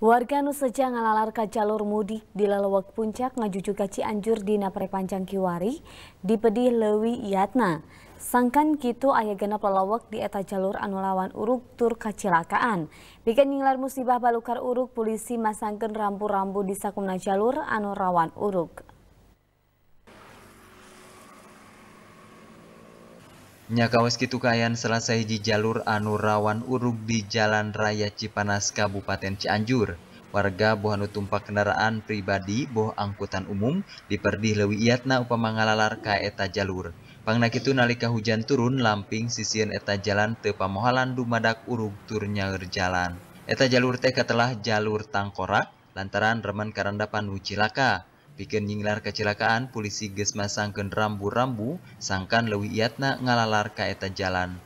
Warga Nusaja ngalalarka jalur mudik di lelewak puncak ngajuju anjur di Napre panjang kiwari di pedih lewi Yatna. Sangkan kitu ayah genap lelewak di eta jalur Anurawan uruk tur kacilakaan. Bikin ngilar musibah balukar uruk polisi masangkan rambu-rambu di sakumna jalur Anurawan uruk. Nyakawes Tukayan selasa hiji jalur Anurawan uruk di Jalan Raya Cipanas Kabupaten Cianjur. Warga boh anu tumpak kendaraan pribadi boh angkutan umum diperdih lewi iatna upama ngalalar ka eta jalur. Pangna kitu nalika hujan turun lamping sisian eta jalan teu pamohalan dumadak urug tur jalan. Eta jalur teh telah jalur tangkorak lantaran reman karandapan wucilaka. cilaka. Bikin nyinglar kecelakaan polisi geus masangkeun rambu-rambu sangkan leuwih iatna ngalalar eta jalan.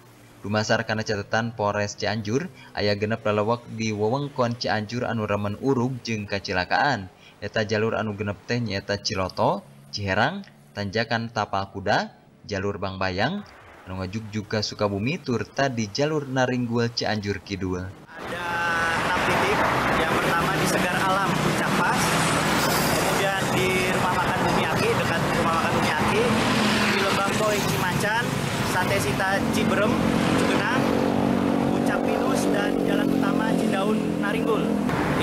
Dumasar karena catatan Polres Cianjur ayah genep lalewak di wewengkon Cianjur anu remen urug jeng kecelakaan. Eta jalur anu genep teh nyeta Ciloto, Ciherang, Tanjakan Tapal Kuda, Jalur Bayang, anu ngajuk juga Sukabumi tur tadi jalur Naringgul Cianjur Kidul. Ada 6 titik. Yang pertama di Segar Pujan, Sate Sita Ciberem, Cugenang, Puncak Pinus, dan Jalan Utama Cidaun Naringgul.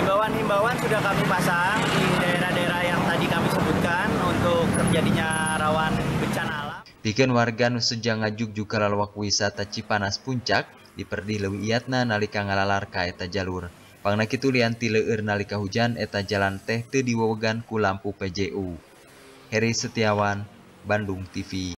Himbauan-himbauan sudah kami pasang di daerah-daerah yang tadi kami sebutkan untuk terjadinya rawan bencana alam. Bikin warga nu Ngajuk juga lalawak wisata Cipanas Puncak diperdih lewi iatna nalika ngalalar kaeta eta jalur. Pangnak itu lianti leueur nalika hujan eta jalan teh teu kulampu ku lampu PJU. Heri Setiawan, Bandung TV